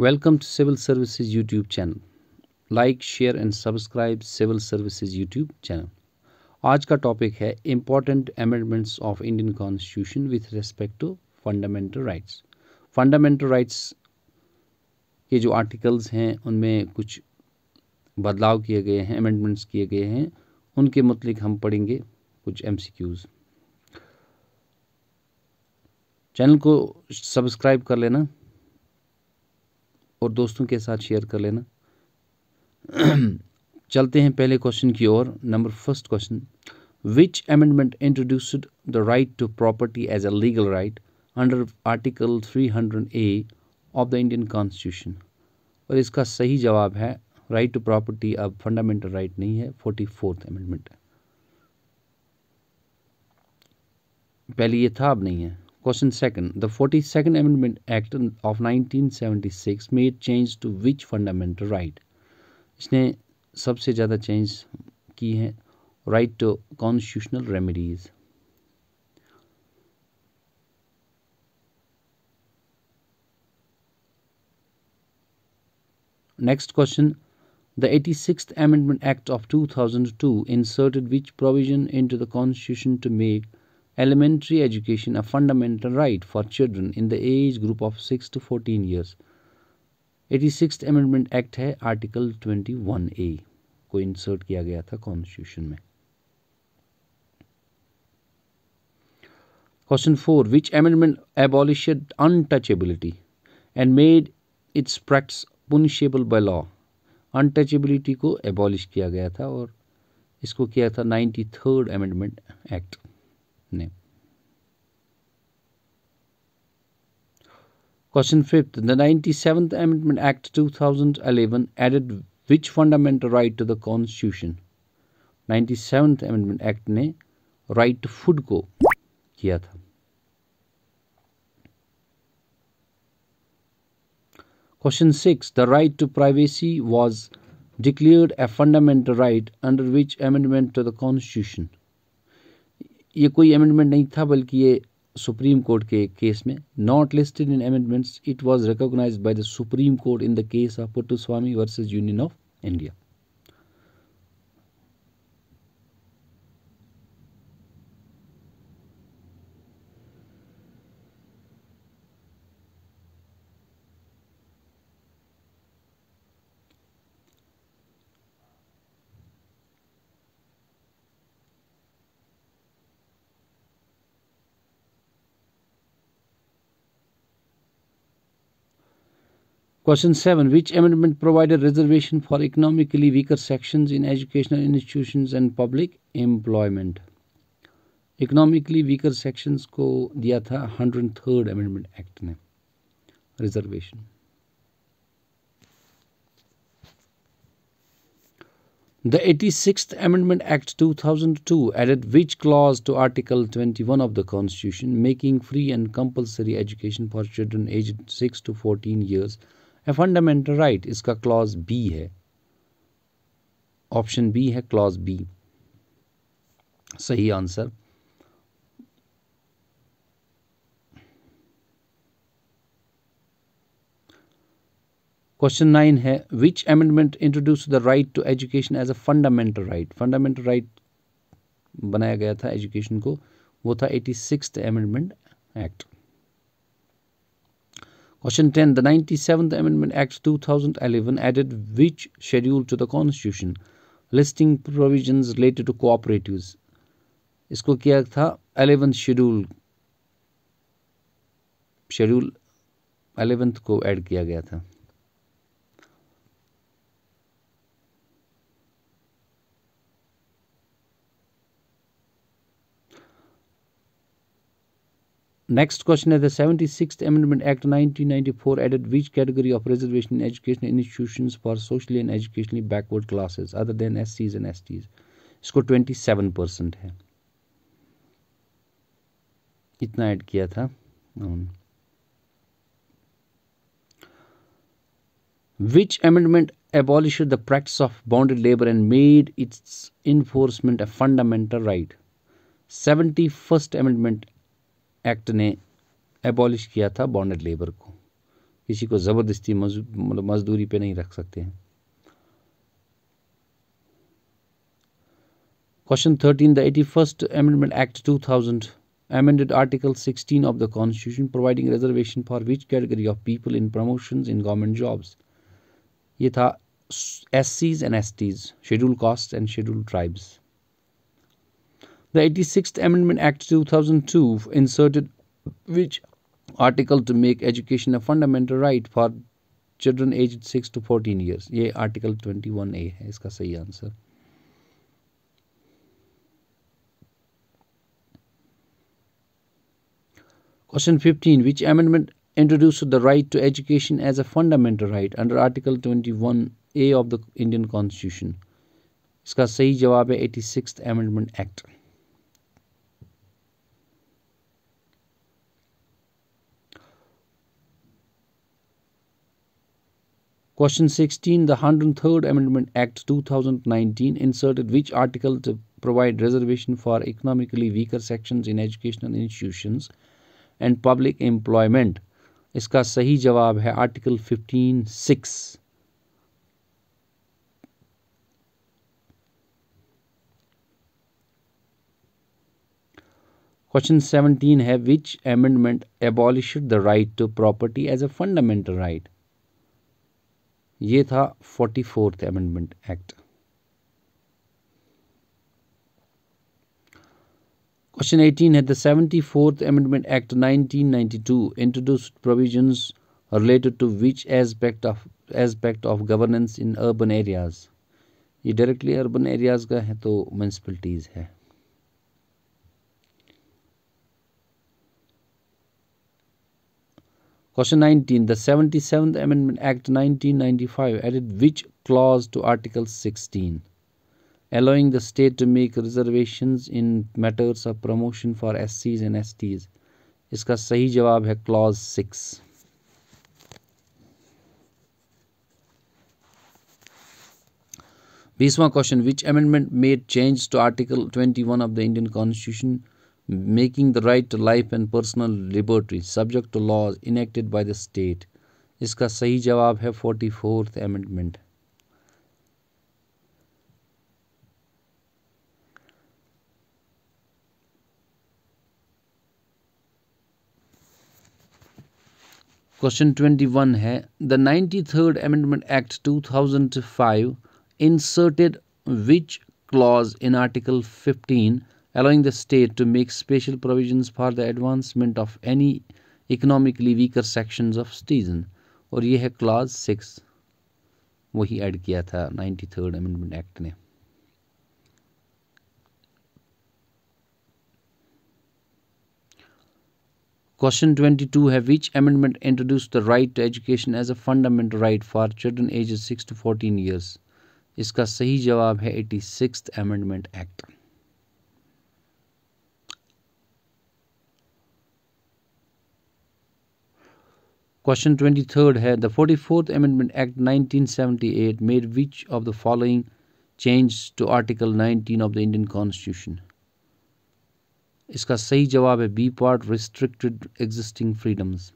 Welcome to civil services YouTube channel like share and subscribe civil services YouTube channel आज का topic है important amendments of Indian constitution with respect to fundamental rights fundamental rights के जो articles हैं उनमें कुछ बदलाव किए गए हैं अमेंडमेंट्स किए गए हैं उनके मतलब हम पढ़ेंगे कुछ एम चैनल को सब्सक्राइब कर लेना और दोस्तों के साथ शेयर कर लेना चलते हैं पहले क्वेश्चन की ओर number first question which amendment introduced the right to property as a legal right under article 300 A of the Indian constitution और इसका सही जवाब है राइट टू प्रॉपर्टी अब फंडामेंटल राइट नहीं है फोर्टी फोर्थ अमेंडमेंट पहले ये था अब नहीं है Question second The 42nd Amendment Act of 1976 made change to which fundamental right? इसने सबसे ज़्यादा change. की है Right to constitutional remedies. Next question The 86th Amendment Act of 2002 inserted which provision into the Constitution to make elementary education a fundamental right for children in the age group of 6 to 14 years 86th amendment act है article 21 A को insert किया गया था constitution में question four which amendment abolished untouchability and made its practice punishable by law untouchability को abolish किया गया था और इसको किया था ninety third amendment act name. Question 5th. The 97th Amendment Act 2011 added which fundamental right to the Constitution? 97th Amendment Act ने right to food को किया था Question 6. The right to privacy was declared a fundamental right under which amendment to the Constitution? ये कोई amendment नहीं था बल्कि ये सुप्रीम कोर्ट के केस में not listed in amendments it was recognised by the supreme court in the case of Puttaswamy versus union of India Question 7. Which amendment provided reservation for economically weaker sections in educational institutions and public employment? Economically weaker sections को दिया था one hundred third amendment act act ने The 86th Amendment Act 2002 added which clause to Article 21 of the Constitution, making free and compulsory education for children aged 6 to 14 years a fundamental right इसका clause B है option B है clause B सही answer question nine है which amendment introduce the right to education as a fundamental right fundamental right बनाया गया था education को वो था eighty six amendment act Question 10. The 97th Amendment Act 2011 added which schedule to the Constitution listing provisions related to cooperatives? इसको किया था eleventh schedule schedule eleventh को ऐड किया गया था Next question is the 76th Amendment Act 1994 added which category of reservation in education institutions for socially and educationally backward classes other than SCs and STs Score 27 percent Itna add add tha. Hmm. which amendment abolished the practice of bonded labor and made its enforcement a fundamental right 71st amendment act ने abolish किया था bonded labour को किसी को ज़बरदस्ती मतलब मजदूरी पे नहीं रख सकते हैं question thirteen the eighty first amendment act two thousand amended article sixteen of the constitution providing reservation for which category of people in promotion in government jobs ये था S Cs and S Ts schedule caste and schedule tribes The 86th Amendment Act 2002 inserted which article to make education a fundamental right for children aged 6 to 14 years ये article 21A है इसका सही answer. Question 15. Which amendment introduced the right to education as a fundamental right under Article 21A of the Indian Constitution? इसका सही जवाब है 86th Amendment Act. Question 16. The 103rd Amendment Act 2019 inserted which article to provide reservation for economically weaker sections in educational institutions and public employment? इसका सही जवाब है Article fifteen six. Question 17 Have which amendment abolished the right to property as a fundamental right? ये था forty fourth amendment act question eighteen है the seventy fourth amendment act nineteen ninety two introduce provision related to which aspect of aspect of governance in urban areas ये directly urban areas का है तो municipalities है Question 19. The 77th Amendment Act 1995 added which clause to Article 16? Allowing the state to make reservations in matters of promotion for SCs and STs. इसका सही जवाब है clause six. बीसवा question: Which amendment made change to Article 21 of the Indian Constitution? making the right to life and personal liberty subject to laws enacted by the state. इसका सही जवाब है 44th amendment. Question 21 है, the 93rd Amendment Act 2005 inserted which clause in Article 15 allowing the state to make special provisions for the advancement of any economically weaker sections of citizen, or ये clause six वही add किया था ninety third amendment ने Question 22 Have which amendment introduced the right to education as a fundamental right for children ages 6 to 14 years? इसका सही जवाब है 86th Amendment Act. Question 23rd है the 44th Amendment Act 1978 made which of the following change to Article 19 of the Indian Constitution? इसका सही जवाब है part restricted existing freedoms.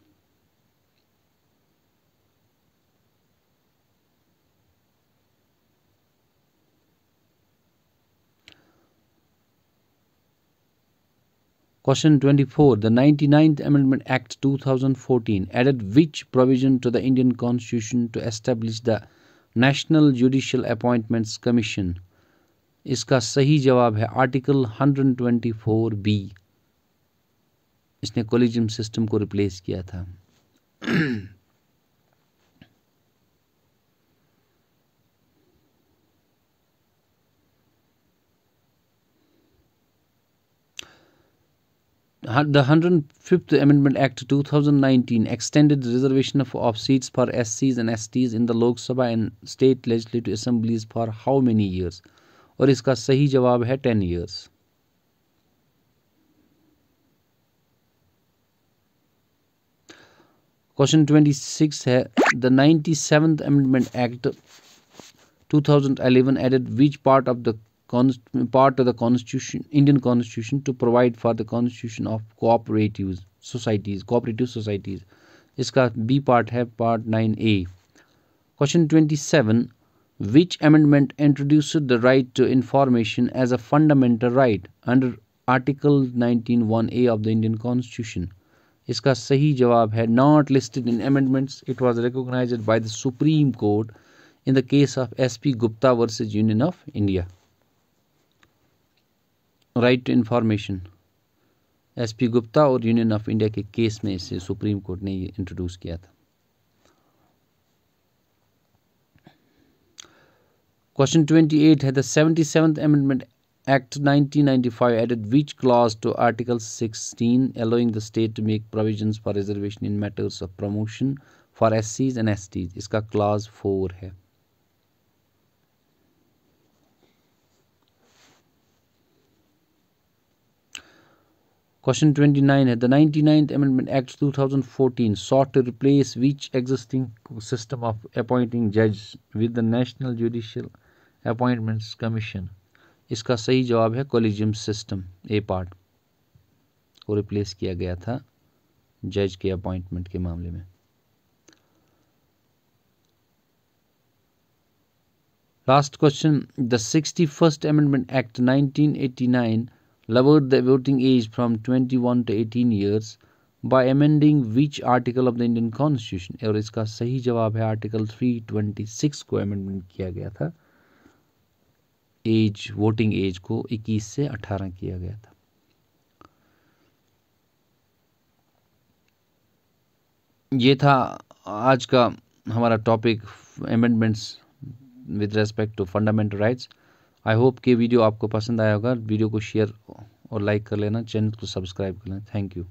Question 24. The 99th Amendment Act 2014 added which provision to the Indian Constitution to establish the National Judicial Appointments Commission? Iska sahi jawab hai Article 124B. Isne collegium system ko replace kiya the 105th Amendment Act 2019 extended the reservation of, of, seats for SCs and STs in the Lok Sabha and state legislative assemblies for how many years? और इसका सही जवाब है ten years. Question 26 है the 97th amendment act 2011 added which part of the part of the constitution, Indian constitution, to provide for the constitution of cooperatives societies, cooperative societies. Iska B part hai, part 9A. Question 27. Which amendment introduced the right to information as a fundamental right under Article 19.1A of the Indian constitution? Iska sahi jawab hai, not listed in amendments. It was recognized by the Supreme Court in the case of S.P. Gupta versus Union of India. Right to information SP Gupta और union of India के case में इसे supreme court ने ये introduce किया था question twenty eight है the seventy seventh amendment act nineteen five added which clause two article 16 allowing the state to make provision for reservation in matters of promotion for S Cs and S Ts इसका clause four है Question 29 The 99th Amendment Act 2014 sought to replace which existing system of appointing judges with the National Judicial Appointments Commission. इसका सही जवाब है collegium system a part को replace किया गया था जज के अपॉइंटमेंट के मामले में last question the sixty first amendment act 1989 lowered the voting age from 21 to 18 years by amending which article of the Indian Constitution? और इसका सही जवाब है आर्टिकल 326 को अमेंडमेंट किया गया था एज वोटिंग एज को 21 से 18 किया गया था ये था आज का हमारा topic amendments with respect to fundamental rights I hope कि वीडियो आपको पसंद आया होगा वीडियो को शेयर और लाइक कर लेना चैनल को सब्सक्राइब कर लेना थैंक यू